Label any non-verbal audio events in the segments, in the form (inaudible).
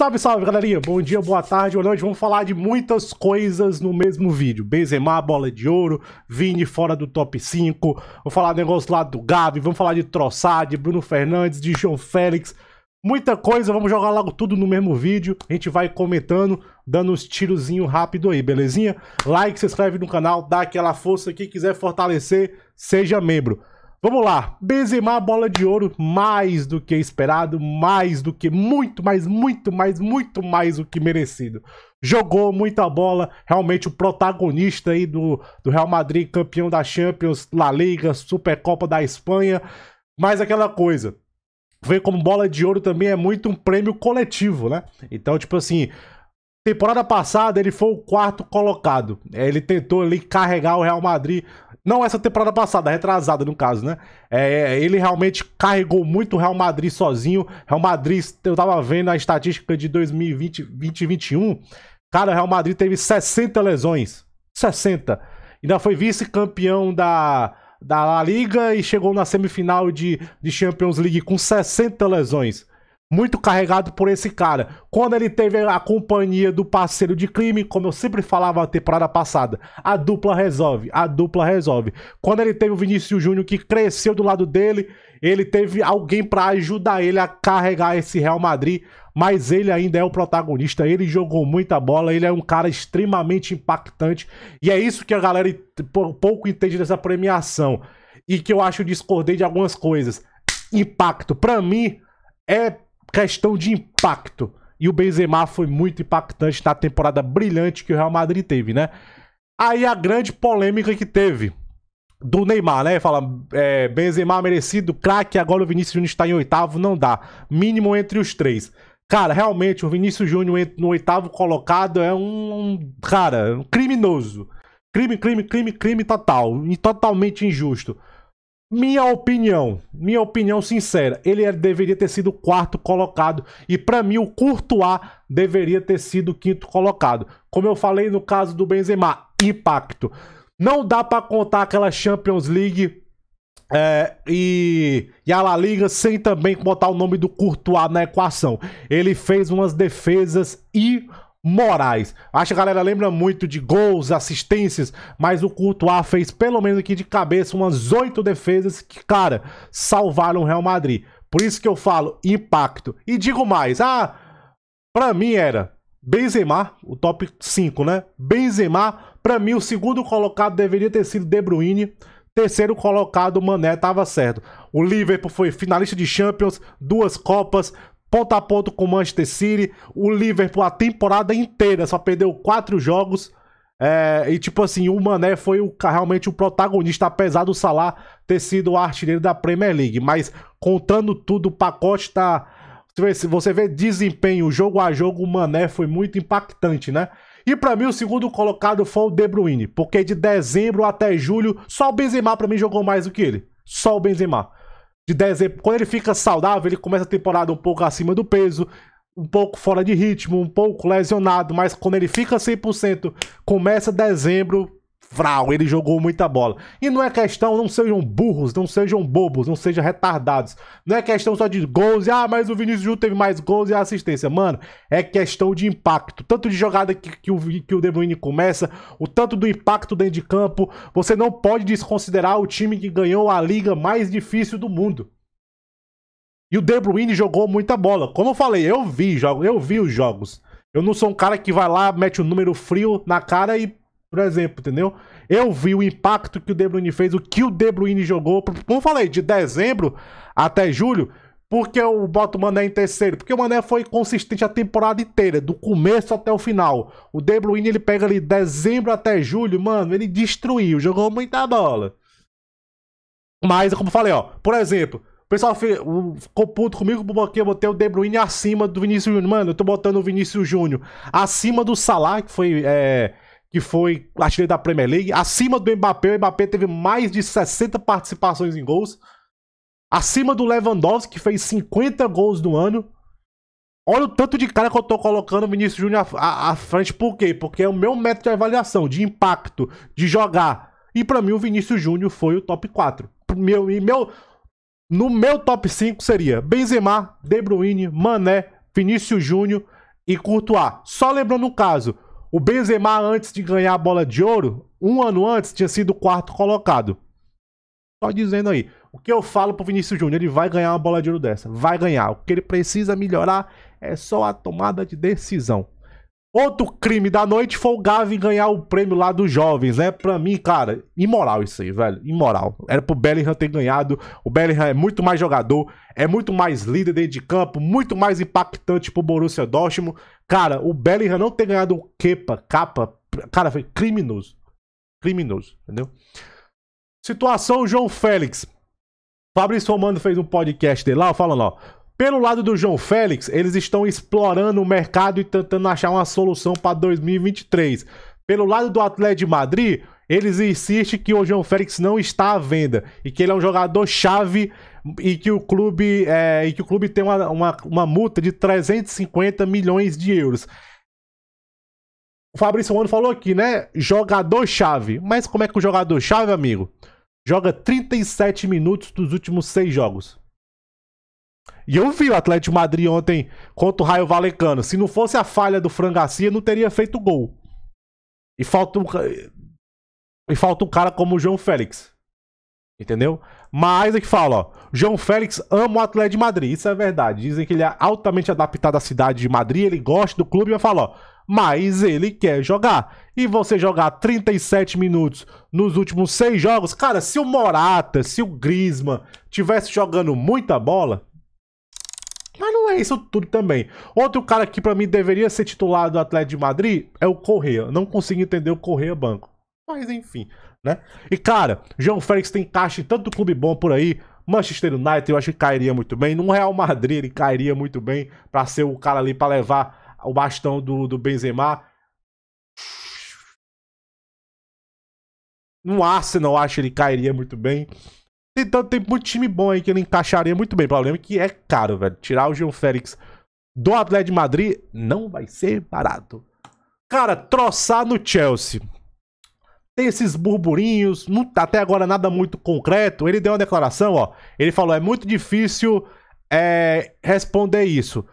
Salve, salve, galerinha. Bom dia, boa tarde. Hoje vamos falar de muitas coisas no mesmo vídeo. Benzema, bola de ouro, Vini fora do top 5. Vamos falar do negócio lá do Gabi, vamos falar de Troçar, de Bruno Fernandes, de João Félix. Muita coisa, vamos jogar logo tudo no mesmo vídeo. A gente vai comentando, dando uns tirozinho rápido aí, belezinha? Like, se inscreve no canal, dá aquela força. Quem quiser fortalecer, seja membro. Vamos lá, Benzema bola de ouro, mais do que esperado, mais do que muito, mais, muito, mais, muito mais do que merecido. Jogou muita bola, realmente o protagonista aí do, do Real Madrid, campeão da Champions, La Liga, Supercopa da Espanha, mas aquela coisa, ver como bola de ouro também é muito um prêmio coletivo, né? Então, tipo assim, Temporada passada ele foi o quarto colocado. É, ele tentou ali carregar o Real Madrid. Não essa temporada passada, retrasada no caso, né? É, é, ele realmente carregou muito o Real Madrid sozinho. Real Madrid, eu tava vendo a estatística de 2020, 2021. Cara, o Real Madrid teve 60 lesões. 60. Ainda foi vice-campeão da, da La Liga e chegou na semifinal de, de Champions League com 60 lesões muito carregado por esse cara. Quando ele teve a companhia do parceiro de crime, como eu sempre falava na temporada passada, a dupla resolve, a dupla resolve. Quando ele teve o Vinícius Júnior que cresceu do lado dele, ele teve alguém para ajudar ele a carregar esse Real Madrid, mas ele ainda é o protagonista, ele jogou muita bola, ele é um cara extremamente impactante e é isso que a galera pouco entende dessa premiação e que eu acho discordei de algumas coisas. Impacto, para mim, é questão de impacto. E o Benzema foi muito impactante na temporada brilhante que o Real Madrid teve, né? Aí a grande polêmica que teve do Neymar, né? Fala, é, Benzema merecido, craque, agora o Vinícius Júnior está em oitavo, não dá. Mínimo entre os três. Cara, realmente, o Vinícius Júnior no oitavo colocado é um, cara, um criminoso. Crime, crime, crime, crime total. E totalmente injusto. Minha opinião, minha opinião sincera, ele é, deveria ter sido quarto colocado e para mim o Courtois deveria ter sido quinto colocado. Como eu falei no caso do Benzema, impacto. Não dá para contar aquela Champions League é, e, e, a La Liga sem também botar o nome do Courtois na equação. Ele fez umas defesas e Moraes. Acho que a galera lembra muito de gols, assistências, mas o Courtois fez pelo menos aqui de cabeça umas oito defesas que, cara, salvaram o Real Madrid. Por isso que eu falo impacto. E digo mais, ah, pra mim era Benzema, o top 5, né? Benzema, pra mim o segundo colocado deveria ter sido De Bruyne, terceiro colocado Mané, tava certo. O Liverpool foi finalista de Champions, duas Copas, ponto a ponto com o Manchester City. O Liverpool a temporada inteira só perdeu quatro jogos. É, e tipo assim, o Mané foi o, realmente o protagonista, apesar do Salah ter sido o artilheiro da Premier League. Mas contando tudo, o pacote tá. Se você vê desempenho jogo a jogo, o Mané foi muito impactante, né? E para mim o segundo colocado foi o De Bruyne, porque de dezembro até julho só o Benzema para mim jogou mais do que ele. Só o Benzema de dezembro. Quando ele fica saudável, ele começa a temporada um pouco acima do peso, um pouco fora de ritmo, um pouco lesionado, mas quando ele fica 100%, começa dezembro Frau, ele jogou muita bola. E não é questão, não sejam burros, não sejam bobos, não sejam retardados. Não é questão só de gols e, ah, mas o Vinícius Júnior teve mais gols e assistência. Mano, é questão de impacto. Tanto de jogada que, que, o, que o De Bruyne começa, o tanto do impacto dentro de campo. Você não pode desconsiderar o time que ganhou a liga mais difícil do mundo. E o De Bruyne jogou muita bola. Como eu falei, eu vi jogos, eu vi os jogos. Eu não sou um cara que vai lá, mete o um número frio na cara e por exemplo, entendeu? Eu vi o impacto que o De Bruyne fez, o que o De Bruyne jogou, como eu falei, de dezembro até julho, porque eu boto o Mané em terceiro? Porque o Mané foi consistente a temporada inteira, do começo até o final. O De Bruyne, ele pega ali dezembro até julho, mano, ele destruiu, jogou muita bola. Mas, como eu falei, ó, por exemplo, o pessoal ficou puto comigo porque eu botei o De Bruyne acima do Vinícius Júnior. Mano, eu tô botando o Vinícius Júnior acima do Salah, que foi... É que foi artilheiro da Premier League, acima do Mbappé, o Mbappé teve mais de 60 participações em gols, acima do Lewandowski, que fez 50 gols no ano. Olha o tanto de cara que eu tô colocando o Vinícius Júnior à, à, frente, por quê? Porque é o meu método de avaliação, de impacto, de jogar. E para mim o Vinícius Júnior foi o top 4. Meu, e meu, no meu top 5 seria Benzema, De Bruyne, Mané, Vinícius Júnior e Courtois. Só lembrando o caso, o Benzema, antes de ganhar a bola de ouro, um ano antes, tinha sido o quarto colocado. Só dizendo aí. O que eu falo pro Vinícius Júnior, ele vai ganhar uma bola de ouro dessa. Vai ganhar. O que ele precisa melhorar é só a tomada de decisão. Outro crime da noite foi o Gavi ganhar o prêmio lá dos jovens, né? Pra mim, cara, imoral isso aí, velho. Imoral. Era pro Bellingham ter ganhado. O Bellingham é muito mais jogador, é muito mais líder dentro de campo, muito mais impactante pro Borussia Dortmund. Cara, o Bellingham não ter ganhado o Kepa, capa, cara, foi criminoso. Criminoso, entendeu? Situação João Félix. Fabrício Romano fez um podcast dele lá falando, ó. Pelo lado do João Félix, eles estão explorando o mercado e tentando achar uma solução para 2023. Pelo lado do Atlético de Madrid, eles insistem que o João Félix não está à venda e que ele é um jogador chave e que o clube é, e que o clube tem uma, uma, uma multa de 350 milhões de euros. O Fabrício Romano falou aqui, né? Jogador-chave. Mas como é que o jogador-chave, amigo? Joga 37 minutos dos últimos seis jogos. E eu vi o Atlético Madrid ontem contra o Raio Valecano. Se não fosse a falha do Frangacia, não teria feito gol. E falta um, e falta um cara como o João Félix. Entendeu? Mas é que fala, ó. João Félix ama o Atlético de Madrid. Isso é verdade. Dizem que ele é altamente adaptado à cidade de Madrid. Ele gosta do clube e falo, ó. Mas ele quer jogar. E você jogar 37 minutos nos últimos seis jogos, cara, se o Morata, se o Grisma tivesse jogando muita bola, é isso tudo também. Outro cara que para mim deveria ser titular do Atlético de Madrid é o Correa. Não consigo entender o Correa banco. Mas enfim, né? E cara, João Félix tem caixa em tanto clube bom por aí. Manchester United eu acho que cairia muito bem. No Real Madrid ele cairia muito bem para ser o cara ali para levar o bastão do, do Benzema. No Arsenal eu acho que ele cairia muito bem. Então tem muito time bom aí que ele encaixaria muito bem. O problema é que é caro, velho. Tirar o João Félix do Atlético de Madrid não vai ser barato. Cara, troçar no Chelsea. Tem esses burburinhos, não, tá, até agora nada muito concreto. Ele deu uma declaração, ó. Ele falou: é muito difícil é, responder isso.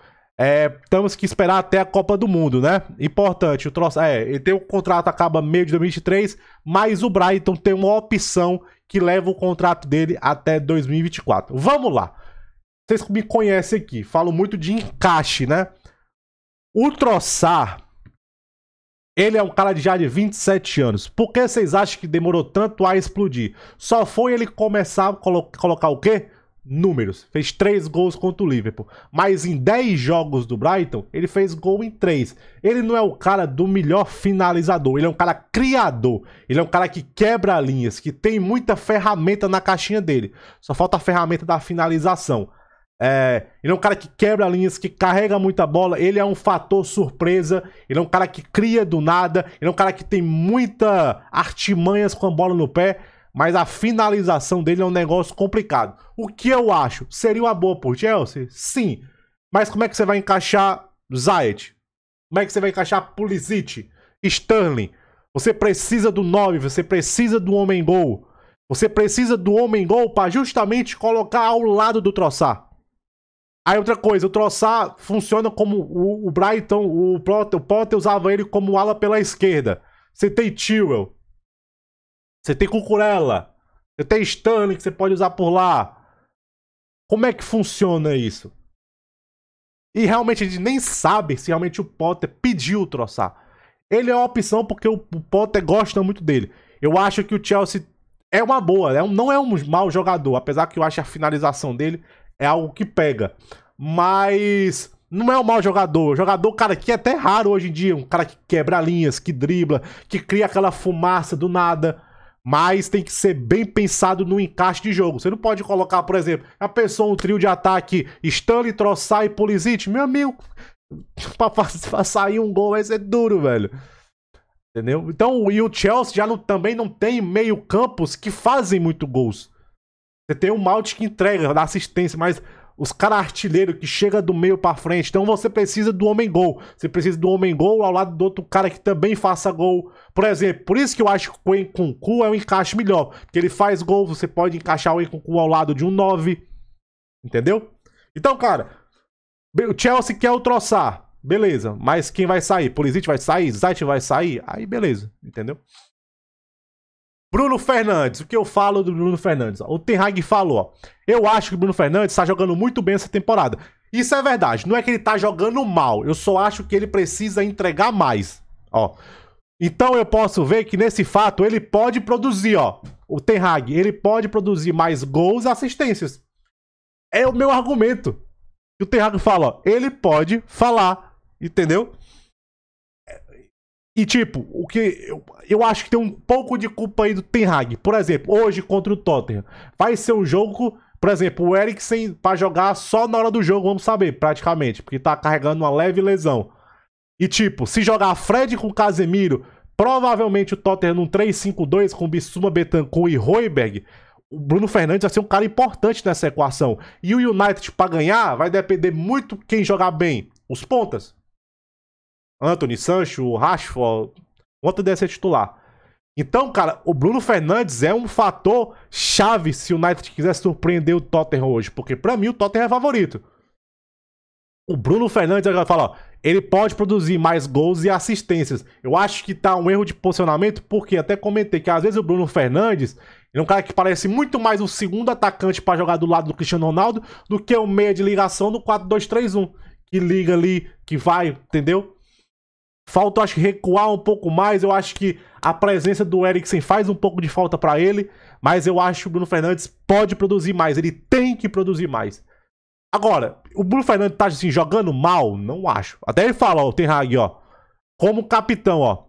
É, temos que esperar até a Copa do Mundo, né? Importante, o troço. É, ele tem o um contrato acaba meio de 2023, mas o Brighton tem uma opção que leva o contrato dele até 2024. Vamos lá. Vocês me conhecem aqui, falo muito de encaixe, né? O Troçar, ele é um cara de já de 27 anos. Por que vocês acham que demorou tanto a explodir? Só foi ele começar a colo colocar o quê? números. Fez 3 gols contra o Liverpool. Mas em 10 jogos do Brighton, ele fez gol em 3. Ele não é o cara do melhor finalizador, ele é um cara criador. Ele é um cara que quebra linhas, que tem muita ferramenta na caixinha dele. Só falta a ferramenta da finalização. É, ele é um cara que quebra linhas, que carrega muita bola, ele é um fator surpresa, ele é um cara que cria do nada, ele é um cara que tem muita artimanhas com a bola no pé mas a finalização dele é um negócio complicado. O que eu acho? Seria uma boa por Chelsea? Sim. Mas como é que você vai encaixar Zayed? Como é que você vai encaixar Pulisic? Sterling? Você precisa do 9, você precisa do homem gol. Você precisa do homem gol para justamente colocar ao lado do Troçar. Aí outra coisa, o Troçar funciona como o, o Brighton, o Potter, o Potter usava ele como ala pela esquerda. Você tem Tyrell, você tem Cucurella. Você tem Stanley que você pode usar por lá. Como é que funciona isso? E realmente a gente nem sabe se realmente o Potter pediu troçar. Ele é uma opção porque o Potter gosta muito dele. Eu acho que o Chelsea é uma boa, é não é um mau jogador, apesar que eu acho a finalização dele é algo que pega. Mas não é um mau jogador. Jogador, cara, que é até raro hoje em dia. Um cara que quebra linhas, que dribla, que cria aquela fumaça do nada mas tem que ser bem pensado no encaixe de jogo. Você não pode colocar, por exemplo, a pessoa um trio de ataque Stanley, Trossard e Polizite, meu amigo, (laughs) pra, pra sair um gol vai ser duro, velho. Entendeu? Então, e o Chelsea já não, também não tem meio campos que fazem muito gols. Você tem o Malte que entrega, dá assistência, mas os caras artilheiro que chega do meio para frente. Então você precisa do homem gol. Você precisa do homem gol ao lado do outro cara que também faça gol. Por exemplo, por isso que eu acho que o Enkunku é um encaixe melhor. Porque ele faz gol, você pode encaixar o Enkunku ao lado de um 9. Entendeu? Então, cara, o Chelsea quer o troçar. Beleza, mas quem vai sair? Pulisic vai sair? Zait vai sair? Aí beleza, entendeu? Bruno Fernandes, o que eu falo do Bruno Fernandes? O Ten Hag falou, ó, eu acho que o Bruno Fernandes está jogando muito bem essa temporada. Isso é verdade, não é que ele está jogando mal, eu só acho que ele precisa entregar mais, ó. Então eu posso ver que nesse fato ele pode produzir, ó, o Ten Hag, ele pode produzir mais gols e assistências. É o meu argumento. E o Ten Hag fala, ó, ele pode falar, entendeu? E tipo, o que eu, eu acho que tem um pouco de culpa aí do Ten Hag. Por exemplo, hoje contra o Tottenham, vai ser um jogo, por exemplo, o Eriksen para jogar só na hora do jogo, vamos saber, praticamente, porque tá carregando uma leve lesão. E tipo, se jogar Fred com Casemiro, provavelmente o Tottenham num 3-5-2 com Bissuma, Betancourt e Royberg, o Bruno Fernandes vai ser um cara importante nessa equação. E o United para ganhar vai depender muito quem jogar bem, os pontas. Anthony, Sancho, Rashford, ontem deve ser titular. Então, cara, o Bruno Fernandes é um fator chave se o United quiser surpreender o Tottenham hoje, porque para mim o Tottenham é favorito. O Bruno Fernandes agora fala, ó, ele pode produzir mais gols e assistências. Eu acho que tá um erro de posicionamento, porque até comentei que às vezes o Bruno Fernandes é um cara que parece muito mais o segundo atacante para jogar do lado do Cristiano Ronaldo do que o meia de ligação do 4-2-3-1, que liga ali, que vai, entendeu? Falta, acho que, recuar um pouco mais. Eu acho que a presença do Eriksen faz um pouco de falta para ele. Mas eu acho que o Bruno Fernandes pode produzir mais. Ele tem que produzir mais. Agora, o Bruno Fernandes tá assim, jogando mal? Não acho. Até ele fala, ó, o Tenhag, ó. Como capitão, ó.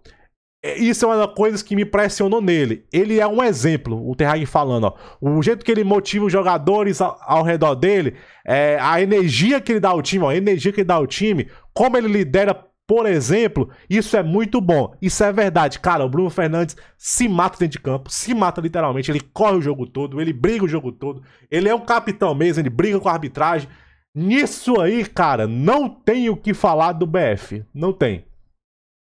É, isso é uma das coisas que me impressionou nele. Ele é um exemplo, o Tenhag falando, ó. O jeito que ele motiva os jogadores ao, ao redor dele, é, a energia que ele dá ao time, ó. A energia que ele dá ao time, como ele lidera por exemplo, isso é muito bom. Isso é verdade. Cara, o Bruno Fernandes se mata dentro de campo, se mata literalmente. Ele corre o jogo todo, ele briga o jogo todo. Ele é um capitão mesmo, ele briga com a arbitragem. Nisso aí, cara, não tem o que falar do BF. Não tem.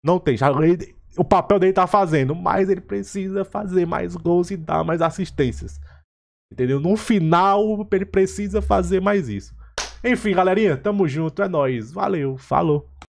Não tem. Já, ele, o papel dele tá fazendo, mas ele precisa fazer mais gols e dar mais assistências. Entendeu? No final, ele precisa fazer mais isso. Enfim, galerinha, tamo junto, é nóis. Valeu, falou.